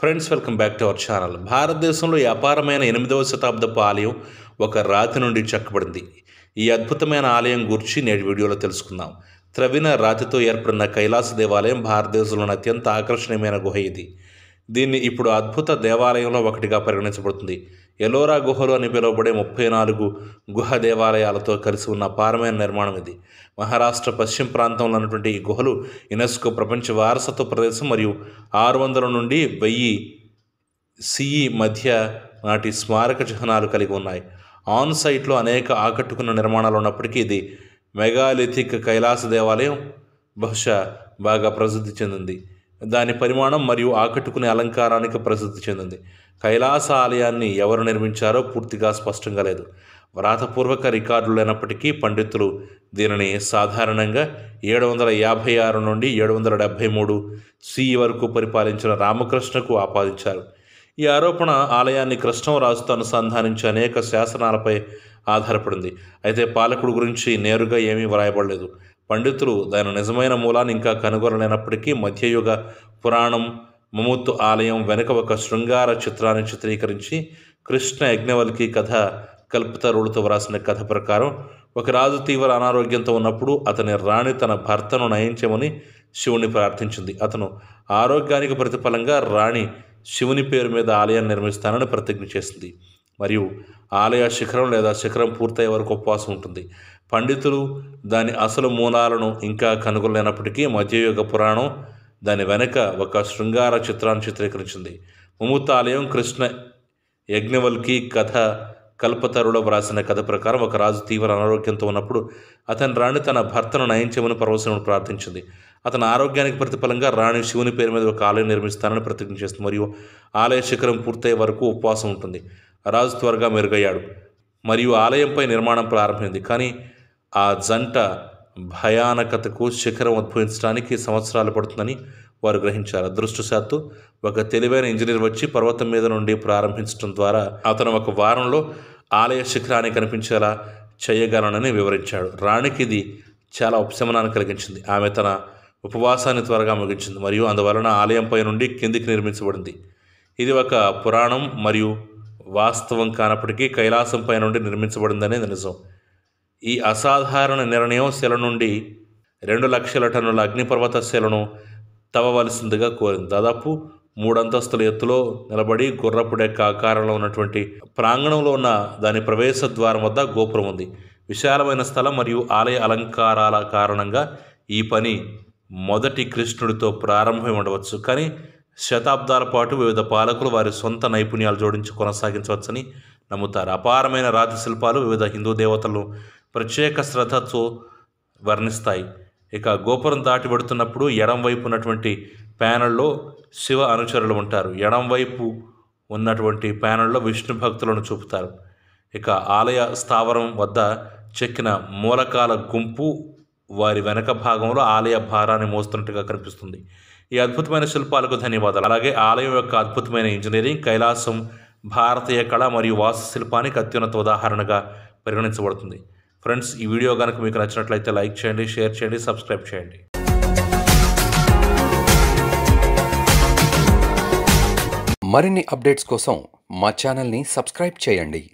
friends welcome back to our channel భారతదేశంలో వ్యాపారమైన ఎనిమిదవ శతాబ్దపు ఆలయం ఒక రాతి నుండి చెక్కబడింది ఈ అద్భుతమైన ఆలయం గురించి నేటి వీడియోలో తెలుసుకుందాం త్రవిన రాతితో ఏర్పడిన కైలాస దేవాలయం భారతదేశంలోని అత్యంత ఆకర్షణీయమైన గుహ ఇది దీన్ని ఇప్పుడు అద్భుత దేవాలయంలో ఒకటిగా పరిగణించబడుతుంది ఎలోరా గుహలు అని పిలువబడే ముప్పై నాలుగు గుహ దేవాలయాలతో కలిసి ఉన్న పారమైన నిర్మాణం ఇది మహారాష్ట్ర పశ్చిమ ప్రాంతంలో ఉన్నటువంటి ఈ గుహలు యునెస్కో ప్రపంచ వారసత్వ ప్రదేశం మరియు ఆరు వందల నుండి వెయ్యి సిఈ మధ్య నాటి స్మారక చిహ్నాలు కలిగి ఉన్నాయి ఆన్ సైట్లో అనేక ఆకట్టుకున్న నిర్మాణాలు ఉన్నప్పటికీ ఇది మెగాలిథిక్ కైలాస దేవాలయం బహుశా బాగా ప్రసిద్ధి చెందింది దాని పరిమాణం మరియు ఆకట్టుకునే అలంకారానికి ప్రసిద్ధి చెందింది కైలాస ఆలయాన్ని ఎవరు నిర్మించారో పూర్తిగా స్పష్టంగా లేదు వ్రాతపూర్వక రికార్డులు లేనప్పటికీ పండితులు దీనిని సాధారణంగా ఏడు వందల యాభై ఆరు నుండి ఏడు వందల డెబ్భై మూడు సిఈ వరకు పరిపాలించిన రామకృష్ణకు ఆపాదించారు ఈ ఆరోపణ ఆలయాన్ని కృష్ణంరాజుతో అనుసంధానించే అనేక శాసనాలపై ఆధారపడింది అయితే పాలకుడు గురించి నేరుగా ఏమీ వ్రాయబడలేదు పండితులు దాని నిజమైన మూలాన్ని ఇంకా కనుగొనలేనప్పటికీ మధ్యయుగ పురాణం మముత్తు ఆలయం వెనుక ఒక శృంగార చిత్రాన్ని చిత్రీకరించి కృష్ణ యజ్ఞవల్కి కథ కల్పతరులతో వ్రాసిన కథ ప్రకారం ఒక రాజు తీవ్ర అనారోగ్యంతో ఉన్నప్పుడు అతని రాణి తన భర్తను నయించమని శివుని ప్రార్థించింది అతను ఆరోగ్యానికి ప్రతిఫలంగా రాణి శివుని పేరు మీద ఆలయాన్ని నిర్మిస్తానని ప్రతిజ్ఞ చేసింది మరియు ఆలయ శిఖరం లేదా శిఖరం పూర్తయ్యే వరకు ఉపవాసం ఉంటుంది పండితులు దాని అసలు మూలాలను ఇంకా కనుగొనలేనప్పటికీ మధ్యయుగ పురాణం దాని వెనుక ఒక శృంగార చిత్రాన్ని చిత్రీకరించింది ఆలయం కృష్ణ యజ్ఞవల్కి కథ కల్పతరుడ వ్రాసిన కథ ప్రకారం ఒక రాజు తీవ్ర అనారోగ్యంతో ఉన్నప్పుడు అతని రాణి తన భర్తను నయించమని చేయమని పరవశివుని ప్రార్థించింది అతని ఆరోగ్యానికి ప్రతిఫలంగా రాణి శివుని పేరు మీద ఒక ఆలయం నిర్మిస్తానని ప్రతిజ్ఞ చేస్తుంది మరియు ఆలయ శిఖరం పూర్తయ్యే వరకు ఉపవాసం ఉంటుంది రాజు త్వరగా మెరుగయ్యాడు మరియు ఆలయంపై నిర్మాణం ప్రారంభమైంది కానీ ఆ జంట భయానకతకు శిఖరం ఉద్భవించడానికి సంవత్సరాలు పడుతుందని వారు గ్రహించారు అదృష్టశాత్తు ఒక తెలివైన ఇంజనీర్ వచ్చి పర్వతం మీద నుండి ప్రారంభించడం ద్వారా అతను ఒక వారంలో ఆలయ శిఖరాన్ని కనిపించేలా చేయగలనని వివరించాడు రాణికి ఇది చాలా ఉపశమనాన్ని కలిగించింది ఆమె తన ఉపవాసాన్ని త్వరగా ముగించింది మరియు అందువలన ఆలయంపై నుండి కిందికి నిర్మించబడింది ఇది ఒక పురాణం మరియు వాస్తవం కానప్పటికీ కైలాసంపై నుండి నిర్మించబడిందనేది నిజం ఈ అసాధారణ నిర్ణయం శిల నుండి రెండు లక్షల టన్నుల అగ్నిపర్వత శిలను తవ్వవలసిందిగా కోరింది దాదాపు మూడంతస్తుల ఎత్తులో నిలబడి గుర్రపు డెక్క ఆకారంలో ఉన్నటువంటి ప్రాంగణంలో ఉన్న దాని ప్రవేశ ద్వారం వద్ద గోపురం ఉంది విశాలమైన స్థలం మరియు ఆలయ అలంకారాల కారణంగా ఈ పని మొదటి కృష్ణుడితో ప్రారంభమై ఉండవచ్చు కానీ శతాబ్దాల పాటు వివిధ పాలకులు వారి సొంత నైపుణ్యాలు జోడించి కొనసాగించవచ్చని నమ్ముతారు అపారమైన రాతి శిల్పాలు వివిధ హిందూ దేవతలను ప్రత్యేక శ్రద్ధతో వర్ణిస్తాయి ఇక గోపురం దాటి పడుతున్నప్పుడు ఎడంవైపు ఉన్నటువంటి ప్యానల్లో శివ అనుచరులు ఉంటారు ఎడంవైపు ఉన్నటువంటి ప్యానల్లో విష్ణు భక్తులను చూపుతారు ఇక ఆలయ స్థావరం వద్ద చెక్కిన మూలకాల గుంపు వారి వెనక భాగంలో ఆలయ భారాన్ని మోస్తున్నట్టుగా కనిపిస్తుంది ఈ అద్భుతమైన శిల్పాలకు ధన్యవాదాలు అలాగే ఆలయం యొక్క అద్భుతమైన ఇంజనీరింగ్ కైలాసం భారతీయ కళ మరియు వాస్తుశిల్పానికి అత్యున్నత ఉదాహరణగా పరిగణించబడుతుంది ఫ్రెండ్స్ ఈ వీడియో కనుక మీకు నచ్చినట్లయితే లైక్ చేయండి షేర్ చేయండి సబ్స్క్రైబ్ చేయండి మరిన్ని అప్డేట్స్ కోసం మా ఛానల్ని సబ్స్క్రైబ్ చేయండి